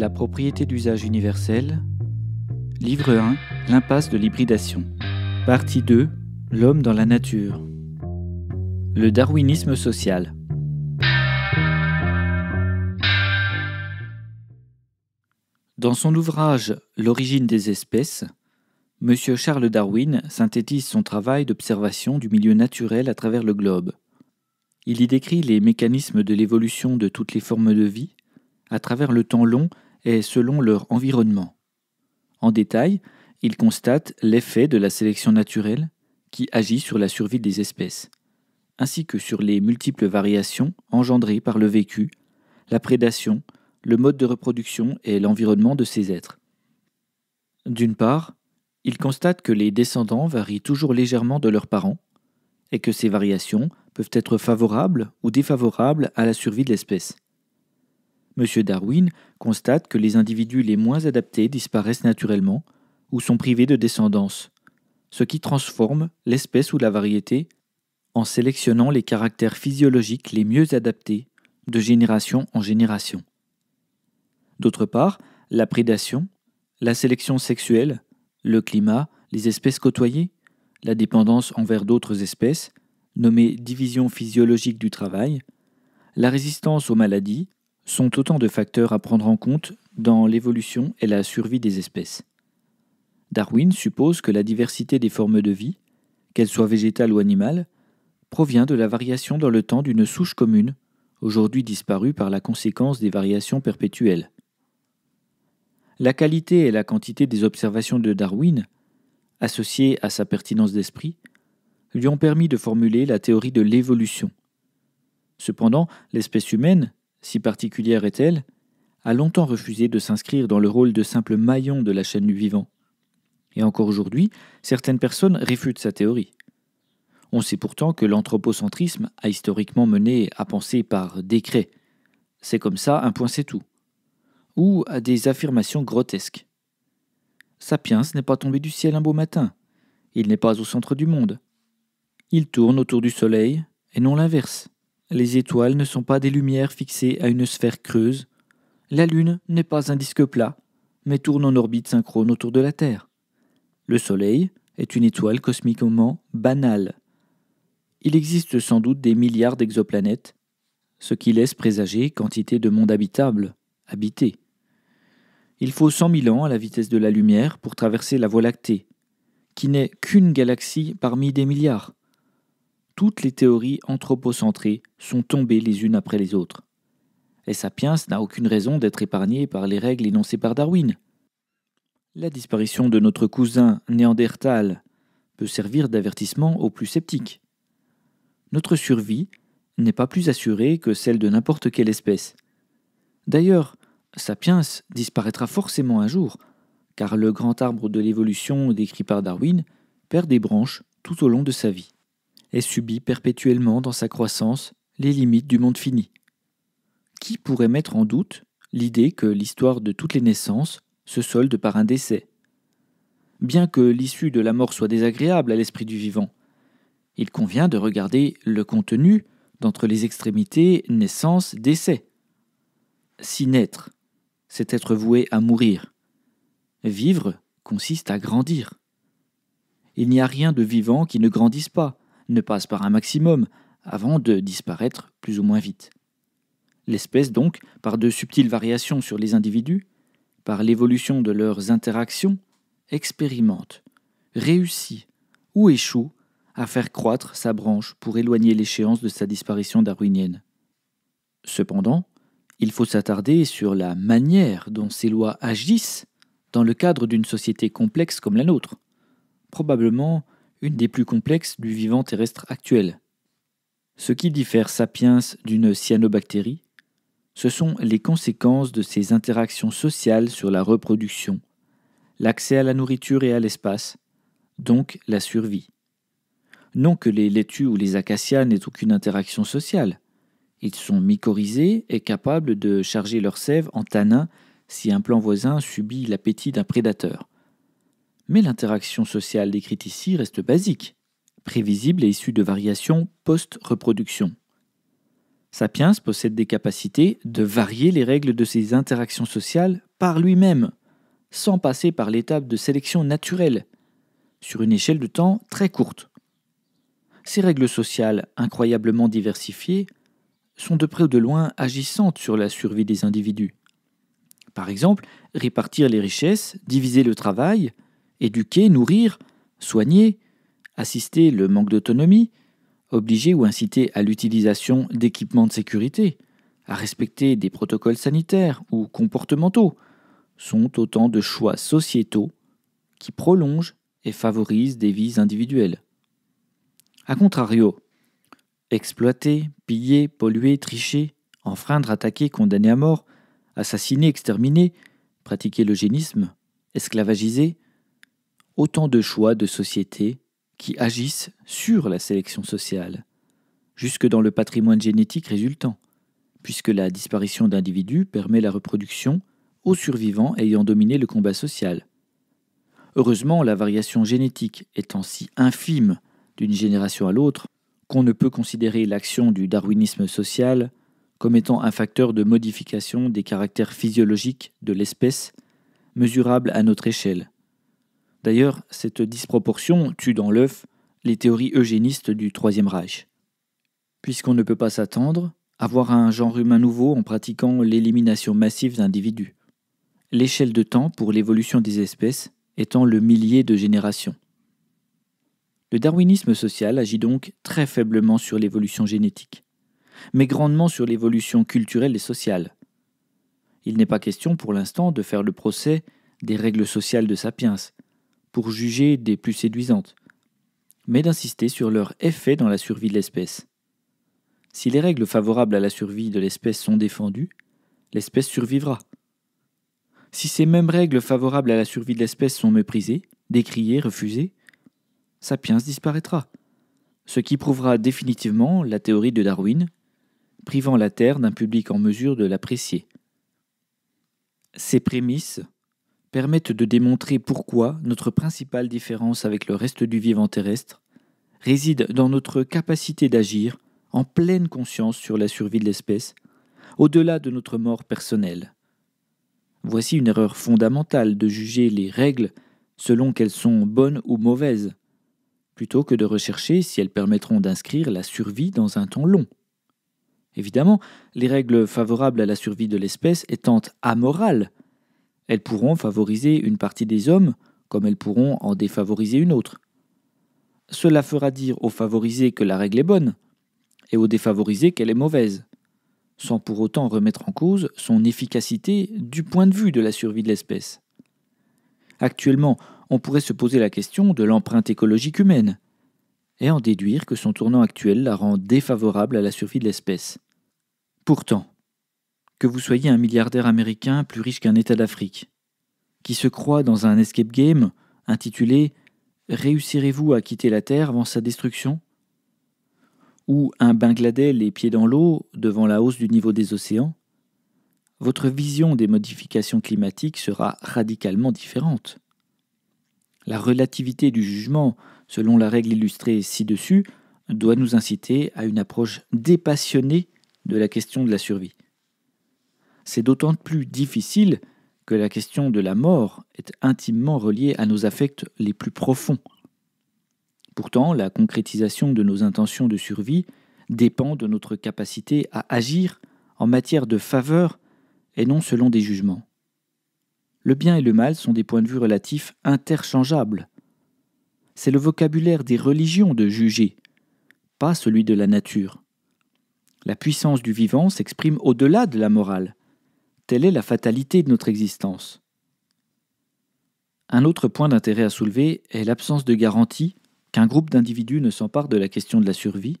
La propriété d'usage universel. Livre 1. L'impasse de l'hybridation. Partie 2. L'homme dans la nature. Le darwinisme social. Dans son ouvrage L'origine des espèces, M. Charles Darwin synthétise son travail d'observation du milieu naturel à travers le globe. Il y décrit les mécanismes de l'évolution de toutes les formes de vie, à travers le temps long et selon leur environnement. En détail, ils constatent l'effet de la sélection naturelle qui agit sur la survie des espèces, ainsi que sur les multiples variations engendrées par le vécu, la prédation, le mode de reproduction et l'environnement de ces êtres. D'une part, ils constatent que les descendants varient toujours légèrement de leurs parents, et que ces variations peuvent être favorables ou défavorables à la survie de l'espèce. M. Darwin constate que les individus les moins adaptés disparaissent naturellement ou sont privés de descendance, ce qui transforme l'espèce ou la variété en sélectionnant les caractères physiologiques les mieux adaptés de génération en génération. D'autre part, la prédation, la sélection sexuelle, le climat, les espèces côtoyées, la dépendance envers d'autres espèces, nommées division physiologique du travail, la résistance aux maladies, sont autant de facteurs à prendre en compte dans l'évolution et la survie des espèces. Darwin suppose que la diversité des formes de vie, qu'elles soient végétales ou animales, provient de la variation dans le temps d'une souche commune, aujourd'hui disparue par la conséquence des variations perpétuelles. La qualité et la quantité des observations de Darwin, associées à sa pertinence d'esprit, lui ont permis de formuler la théorie de l'évolution. Cependant, l'espèce humaine, si particulière est-elle, a longtemps refusé de s'inscrire dans le rôle de simple maillon de la chaîne du vivant. Et encore aujourd'hui, certaines personnes réfutent sa théorie. On sait pourtant que l'anthropocentrisme a historiquement mené à penser par décret. C'est comme ça, un point c'est tout. Ou à des affirmations grotesques. Sapiens n'est pas tombé du ciel un beau matin. Il n'est pas au centre du monde. Il tourne autour du Soleil, et non l'inverse. Les étoiles ne sont pas des lumières fixées à une sphère creuse. La Lune n'est pas un disque plat, mais tourne en orbite synchrone autour de la Terre. Le Soleil est une étoile cosmiquement banale. Il existe sans doute des milliards d'exoplanètes, ce qui laisse présager quantité de mondes habitables, habités. Il faut cent mille ans à la vitesse de la lumière pour traverser la Voie lactée, qui n'est qu'une galaxie parmi des milliards toutes les théories anthropocentrées sont tombées les unes après les autres. Et Sapiens n'a aucune raison d'être épargné par les règles énoncées par Darwin. La disparition de notre cousin Néandertal peut servir d'avertissement aux plus sceptiques. Notre survie n'est pas plus assurée que celle de n'importe quelle espèce. D'ailleurs, Sapiens disparaîtra forcément un jour, car le grand arbre de l'évolution décrit par Darwin perd des branches tout au long de sa vie et subit perpétuellement dans sa croissance les limites du monde fini. Qui pourrait mettre en doute l'idée que l'histoire de toutes les naissances se solde par un décès Bien que l'issue de la mort soit désagréable à l'esprit du vivant, il convient de regarder le contenu d'entre les extrémités naissance-décès. Si naître, c'est être voué à mourir. Vivre consiste à grandir. Il n'y a rien de vivant qui ne grandisse pas, ne passe par un maximum avant de disparaître plus ou moins vite. L'espèce donc, par de subtiles variations sur les individus, par l'évolution de leurs interactions, expérimente, réussit ou échoue à faire croître sa branche pour éloigner l'échéance de sa disparition darwinienne. Cependant, il faut s'attarder sur la manière dont ces lois agissent dans le cadre d'une société complexe comme la nôtre. Probablement une des plus complexes du vivant terrestre actuel. Ce qui diffère Sapiens d'une cyanobactérie, ce sont les conséquences de ses interactions sociales sur la reproduction, l'accès à la nourriture et à l'espace, donc la survie. Non que les laitues ou les acacias n'aient aucune interaction sociale. Ils sont mycorhizés et capables de charger leur sève en tanins si un plant voisin subit l'appétit d'un prédateur. Mais l'interaction sociale décrite ici reste basique, prévisible et issue de variations post-reproduction. Sapiens possède des capacités de varier les règles de ses interactions sociales par lui-même, sans passer par l'étape de sélection naturelle, sur une échelle de temps très courte. Ces règles sociales, incroyablement diversifiées, sont de près ou de loin agissantes sur la survie des individus. Par exemple, répartir les richesses, diviser le travail, éduquer, nourrir, soigner, assister le manque d'autonomie, obliger ou inciter à l'utilisation d'équipements de sécurité, à respecter des protocoles sanitaires ou comportementaux, sont autant de choix sociétaux qui prolongent et favorisent des vies individuelles. A contrario, exploiter, piller, polluer, tricher, enfreindre, attaquer, condamner à mort, assassiner, exterminer, pratiquer l'eugénisme, esclavagiser, autant de choix de sociétés qui agissent sur la sélection sociale, jusque dans le patrimoine génétique résultant, puisque la disparition d'individus permet la reproduction aux survivants ayant dominé le combat social. Heureusement, la variation génétique étant si infime d'une génération à l'autre qu'on ne peut considérer l'action du darwinisme social comme étant un facteur de modification des caractères physiologiques de l'espèce mesurable à notre échelle D'ailleurs, cette disproportion tue dans l'œuf les théories eugénistes du Troisième Reich. Puisqu'on ne peut pas s'attendre à voir un genre humain nouveau en pratiquant l'élimination massive d'individus. L'échelle de temps pour l'évolution des espèces étant le millier de générations. Le darwinisme social agit donc très faiblement sur l'évolution génétique, mais grandement sur l'évolution culturelle et sociale. Il n'est pas question pour l'instant de faire le procès des règles sociales de Sapiens, pour juger des plus séduisantes, mais d'insister sur leur effet dans la survie de l'espèce. Si les règles favorables à la survie de l'espèce sont défendues, l'espèce survivra. Si ces mêmes règles favorables à la survie de l'espèce sont méprisées, décriées, refusées, Sapiens disparaîtra, ce qui prouvera définitivement la théorie de Darwin, privant la Terre d'un public en mesure de l'apprécier. Ces prémices permettent de démontrer pourquoi notre principale différence avec le reste du vivant terrestre réside dans notre capacité d'agir en pleine conscience sur la survie de l'espèce, au-delà de notre mort personnelle. Voici une erreur fondamentale de juger les règles selon qu'elles sont bonnes ou mauvaises, plutôt que de rechercher si elles permettront d'inscrire la survie dans un temps long. Évidemment, les règles favorables à la survie de l'espèce étant amorales, elles pourront favoriser une partie des hommes, comme elles pourront en défavoriser une autre. Cela fera dire aux favorisés que la règle est bonne, et aux défavorisés qu'elle est mauvaise, sans pour autant remettre en cause son efficacité du point de vue de la survie de l'espèce. Actuellement, on pourrait se poser la question de l'empreinte écologique humaine, et en déduire que son tournant actuel la rend défavorable à la survie de l'espèce. Pourtant, que vous soyez un milliardaire américain plus riche qu'un État d'Afrique, qui se croit dans un escape game intitulé Réussirez-vous à quitter la Terre avant sa destruction ou un Bangladais les pieds dans l'eau devant la hausse du niveau des océans, votre vision des modifications climatiques sera radicalement différente. La relativité du jugement, selon la règle illustrée ci-dessus, doit nous inciter à une approche dépassionnée de la question de la survie. C'est d'autant plus difficile que la question de la mort est intimement reliée à nos affects les plus profonds. Pourtant, la concrétisation de nos intentions de survie dépend de notre capacité à agir en matière de faveur et non selon des jugements. Le bien et le mal sont des points de vue relatifs interchangeables. C'est le vocabulaire des religions de juger, pas celui de la nature. La puissance du vivant s'exprime au-delà de la morale. Telle est la fatalité de notre existence. Un autre point d'intérêt à soulever est l'absence de garantie qu'un groupe d'individus ne s'empare de la question de la survie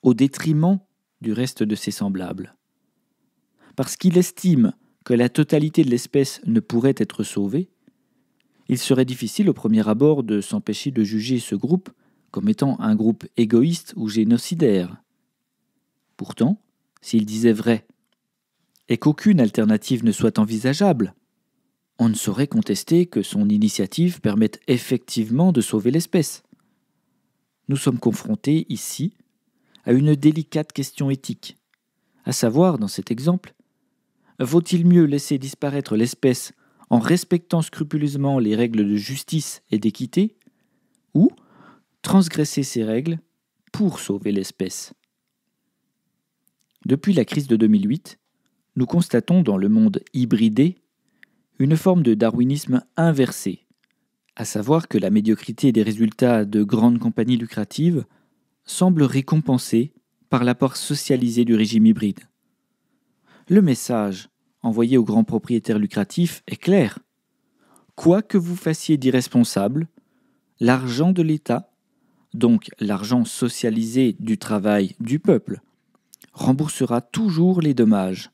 au détriment du reste de ses semblables. Parce qu'il estime que la totalité de l'espèce ne pourrait être sauvée, il serait difficile au premier abord de s'empêcher de juger ce groupe comme étant un groupe égoïste ou génocidaire. Pourtant, s'il disait vrai et qu'aucune alternative ne soit envisageable, on ne saurait contester que son initiative permette effectivement de sauver l'espèce. Nous sommes confrontés ici à une délicate question éthique, à savoir, dans cet exemple, vaut-il mieux laisser disparaître l'espèce en respectant scrupuleusement les règles de justice et d'équité, ou transgresser ces règles pour sauver l'espèce Depuis la crise de 2008, nous constatons dans le monde hybridé une forme de darwinisme inversé, à savoir que la médiocrité des résultats de grandes compagnies lucratives semble récompensée par l'apport socialisé du régime hybride. Le message envoyé aux grands propriétaires lucratifs est clair. Quoi que vous fassiez d'irresponsable, l'argent de l'État, donc l'argent socialisé du travail du peuple, remboursera toujours les dommages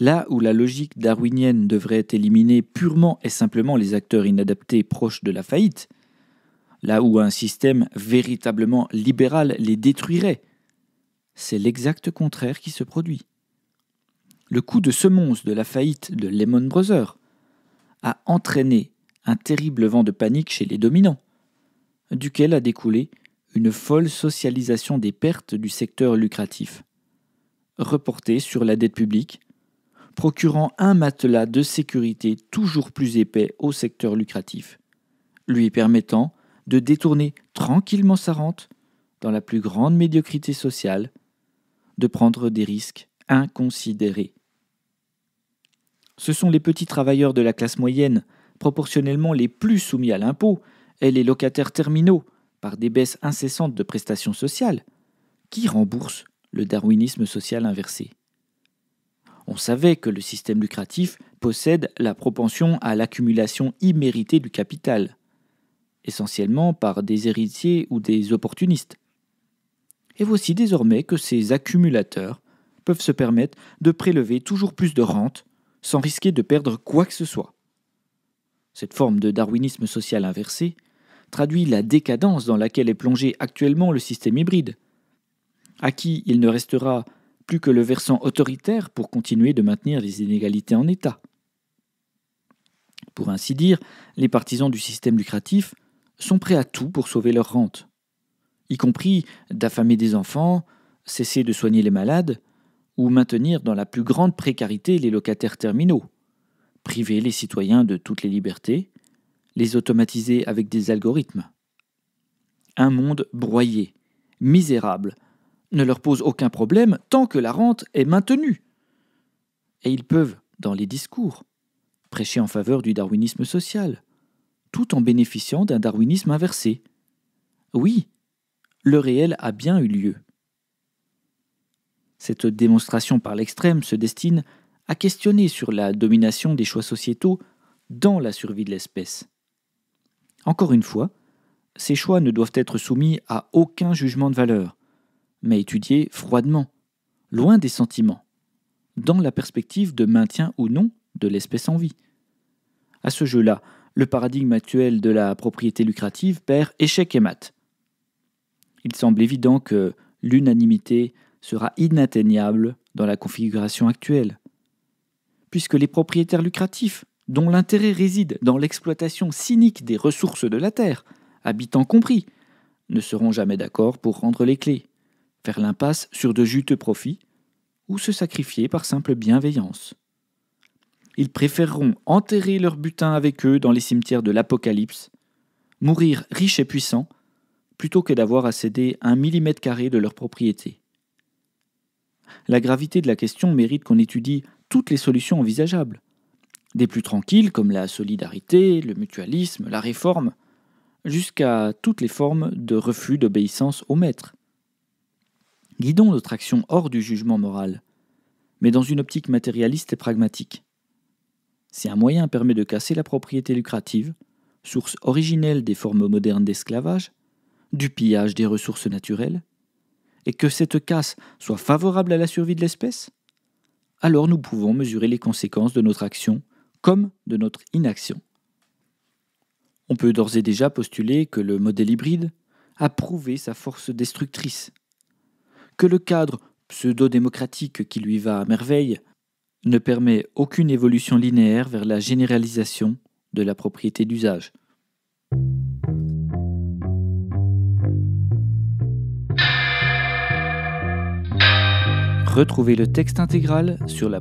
Là où la logique darwinienne devrait éliminer purement et simplement les acteurs inadaptés proches de la faillite, là où un système véritablement libéral les détruirait, c'est l'exact contraire qui se produit. Le coup de semonce de la faillite de Lemon Brothers a entraîné un terrible vent de panique chez les dominants, duquel a découlé une folle socialisation des pertes du secteur lucratif, reportée sur la dette publique, procurant un matelas de sécurité toujours plus épais au secteur lucratif, lui permettant de détourner tranquillement sa rente dans la plus grande médiocrité sociale, de prendre des risques inconsidérés. Ce sont les petits travailleurs de la classe moyenne, proportionnellement les plus soumis à l'impôt, et les locataires terminaux, par des baisses incessantes de prestations sociales, qui remboursent le darwinisme social inversé. On savait que le système lucratif possède la propension à l'accumulation imméritée du capital, essentiellement par des héritiers ou des opportunistes. Et voici désormais que ces accumulateurs peuvent se permettre de prélever toujours plus de rentes sans risquer de perdre quoi que ce soit. Cette forme de darwinisme social inversé traduit la décadence dans laquelle est plongé actuellement le système hybride, à qui il ne restera plus que le versant autoritaire pour continuer de maintenir les inégalités en état. Pour ainsi dire, les partisans du système lucratif sont prêts à tout pour sauver leur rente, y compris d'affamer des enfants, cesser de soigner les malades, ou maintenir dans la plus grande précarité les locataires terminaux, priver les citoyens de toutes les libertés, les automatiser avec des algorithmes. Un monde broyé, misérable, ne leur pose aucun problème tant que la rente est maintenue. Et ils peuvent, dans les discours, prêcher en faveur du darwinisme social, tout en bénéficiant d'un darwinisme inversé. Oui, le réel a bien eu lieu. Cette démonstration par l'extrême se destine à questionner sur la domination des choix sociétaux dans la survie de l'espèce. Encore une fois, ces choix ne doivent être soumis à aucun jugement de valeur, mais étudié froidement, loin des sentiments, dans la perspective de maintien ou non de l'espèce en vie. À ce jeu-là, le paradigme actuel de la propriété lucrative perd échec et mat. Il semble évident que l'unanimité sera inatteignable dans la configuration actuelle, puisque les propriétaires lucratifs, dont l'intérêt réside dans l'exploitation cynique des ressources de la Terre, habitants compris, ne seront jamais d'accord pour rendre les clés faire l'impasse sur de juteux profits, ou se sacrifier par simple bienveillance. Ils préféreront enterrer leur butin avec eux dans les cimetières de l'Apocalypse, mourir riches et puissants, plutôt que d'avoir à céder un millimètre carré de leur propriété. La gravité de la question mérite qu'on étudie toutes les solutions envisageables, des plus tranquilles comme la solidarité, le mutualisme, la réforme, jusqu'à toutes les formes de refus d'obéissance au maître. Guidons notre action hors du jugement moral, mais dans une optique matérialiste et pragmatique. Si un moyen permet de casser la propriété lucrative, source originelle des formes modernes d'esclavage, du pillage des ressources naturelles, et que cette casse soit favorable à la survie de l'espèce, alors nous pouvons mesurer les conséquences de notre action comme de notre inaction. On peut d'ores et déjà postuler que le modèle hybride a prouvé sa force destructrice que le cadre pseudo-démocratique qui lui va à merveille ne permet aucune évolution linéaire vers la généralisation de la propriété d'usage. Retrouvez le texte intégral sur la